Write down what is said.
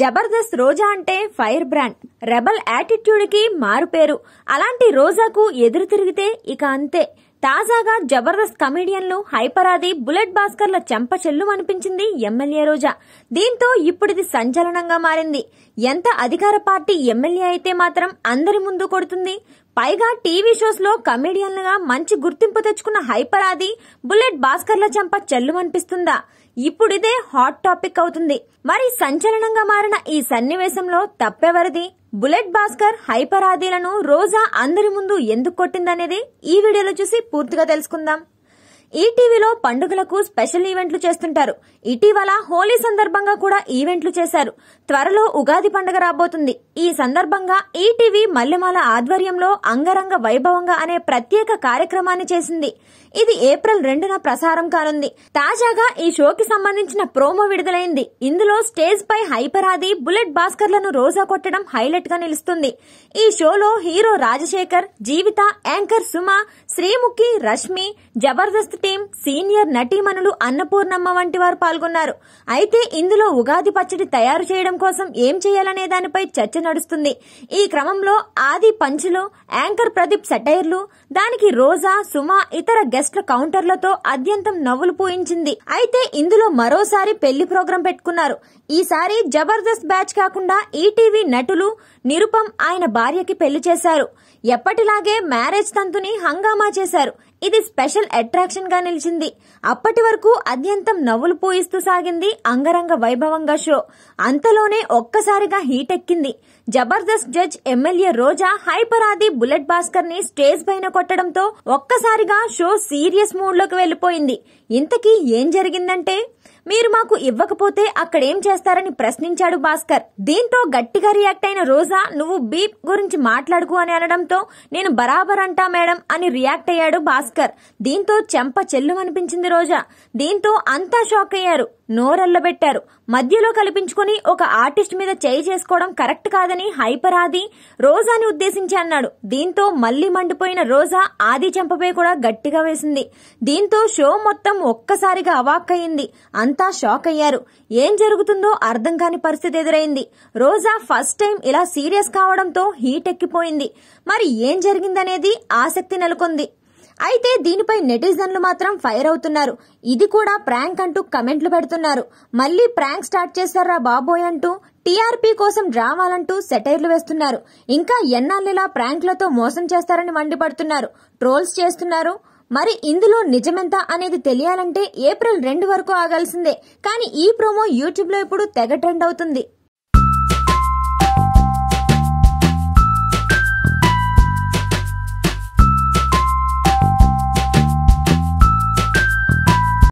జబర్దస్త్ రోజా అంటే fire brand rebel కి మారుపేరు అలాంటి రోజాకు ఎదురు తిరిగితే ఇక అంతే తాజాగా జబర్దస్త్ కమెడియన్లు హైపరాది బుల్లెట్ భాస్కర్ల చెంప చెల్లు అనిపించింది ఎమ్మెల్యే రోజా దీంతో ఇప్పుడిది సంచలనంగా మారింది ఎంత అధికార పార్టీ ఎమ్మెల్యే అయితే మాత్రం అందరి ముందు కొడుతుంది పైగా టీవీ షోస్ లో కమెడియన్లుగా మంచి గుర్తింపు తెచ్చుకున్న హైపరాది బుల్లెట్ భాస్కర్ల చెంప చెల్లు అనిపిస్తుందా ఇప్పుడిదే హాట్ టాపిక్ అవుతుంది మరి సంచలనంగా మారిన ఈ సన్నివేశంలో తప్పెవరిది బుల్లెట్ భాస్కర్ హైపర్ ఆదిలను రోజా అందరి ముందు ఎందుకు కొట్టిందనేది ఈ వీడియోలో చూసి పూర్తిగా తెలుసుకుందాం ఈటీవీలో పండుగలకు స్పెషల్ ఈవెంట్లు చేస్తుంటారు ఇటీవల హోలీ సందర్భంగా కూడా ఈవెంట్లు చేశారు త్వరలో ఉగాది పండుగ రాబోతుంది ఈ సందర్భంగా ఈటీవీ మల్లెమాల ఆధ్వర్యంలో అంగరంగ వైభవంగా అనే ప్రత్యేక కార్యక్రమాన్ని చేసింది ఇది ఏప్రిల్ రెండున ప్రసారం కానుంది తాజాగా ఈ షోకి సంబంధించిన ప్రోమో విడుదలైంది ఇందులో స్టేజ్ పై హైపరాది బుల్లెట్ భాస్కర్లను రోజా కొట్టడం హైలైట్ గా నిలుస్తుంది ఈ షోలో హీరో రాజశేఖర్ జీవిత anchor Suma Sreemukhi Rashmi Jabardasth team senior నటీమణులు అన్నపూర్ణమ్మ వంటి వారు పాల్గొన్నారు అయితే ఇందులో ఉగాది పచ్చడి తయారు చేయడం కోసం ఏం చేయాలనే దానిపై చర్చ నడుస్తుంది ఈ క్రమంలో ఆది పంచులు యాంకర్ ప్రదీప్ సెటైర్లు దానికి రోజా సుమ ఇతర గెస్ట్ల కౌంటర్లతో అత్యంతం నవ్వులు పూయించింది అయితే ఇందులో మరోసారి పెళ్లి ప్రోగ్రాం పెట్టుకున్నారు ఈసారి జబర్దస్త్ బ్యాచ్ కాకుండా ఈటీవీ నటులు నిరుపం ఆయన భార్యకి పెళ్లి చేశారు ఎప్పటిలాగే మ్యారేజ్ తంతుని హంగామా చేశారు ఇది స్పెషల్ అట్రాక్షన్ గా నిలిచింది అప్పటి వరకు అత్యంతం నవ్వులు పోయిస్తూ సాగింది అంగరంగ వైభవంగా షో అంతలోనే ఒక్కసారిగా హీట్ ఎక్కింది జబర్దస్త్ జడ్జ్ ఎమ్మెల్యే రోజా హైపరాది బుల్లెట్ భాస్కర్ ని స్టేజ్ పైన కొట్టడంతో ఒక్కసారిగా షో సీరియస్ మూడ్ లోకి వెళ్లిపోయింది ఇంతకీ ఏం జరిగిందంటే మీరు మాకు ఇవ్వకపోతే అక్కడేం చేస్తారని ప్రశ్నించాడు భాస్కర్ దీంతో గట్టిగా రియాక్ట్ అయిన రోజా నువ్వు బీప్ గురించి మాట్లాడుకు అని అనడంతో నేను బరాబర్ అంటా మేడం అని రియాక్ట్ అయ్యాడు భాస్కర్ దీంతో చెంప అనిపించింది రోజా దీంతో అంతా షాక్ అయ్యారు నోరల్లబెట్టారు మధ్యలో కల్పించుకుని ఒక ఆర్టిస్ట్ మీద చేయి చేసుకోవడం కరెక్ట్ కాదని హైపర్ ఆది రోజాని ఉద్దేశించి అన్నాడు దీంతో మళ్లీ మండిపోయిన రోజా ఆది చెంపపై కూడా గట్టిగా వేసింది దీంతో షో మొత్తం ఒక్కసారిగా అవాక్కయింది అంతా షాక్ అయ్యారు ఏం జరుగుతుందో అర్థం కాని పరిస్థితి ఎదురైంది రోజా ఫస్ట్ టైం ఇలా సీరియస్ కావడంతో హీట్ ఎక్కిపోయింది మరి ఏం జరిగిందనేది ఆసక్తి నెలకొంది అయితే దీనిపై నెటిజన్లు మాత్రం ఫైర్ అవుతున్నారు ఇది కూడా ప్రాంక్ అంటూ కమెంట్లు పెడుతున్నారు మళ్ళీ ప్రాంక్ స్టార్ట్ చేశారా బాబోయ్ అంటూ టీఆర్పీ కోసం డ్రామాలంటూ సెటైర్లు వేస్తున్నారు ఇంకా ఎన్నాళ్ళిలా ప్రాంక్లతో మోసం చేస్తారని మండిపడుతున్నారు ట్రోల్స్ చేస్తున్నారు మరి ఇందులో నిజమెంత అనేది తెలియాలంటే ఏప్రిల్ రెండు వరకు ఆగాల్సిందే కానీ ఈ ప్రోమో యూట్యూబ్లో ఇప్పుడు తెగ ట్రెండ్ అవుతుంది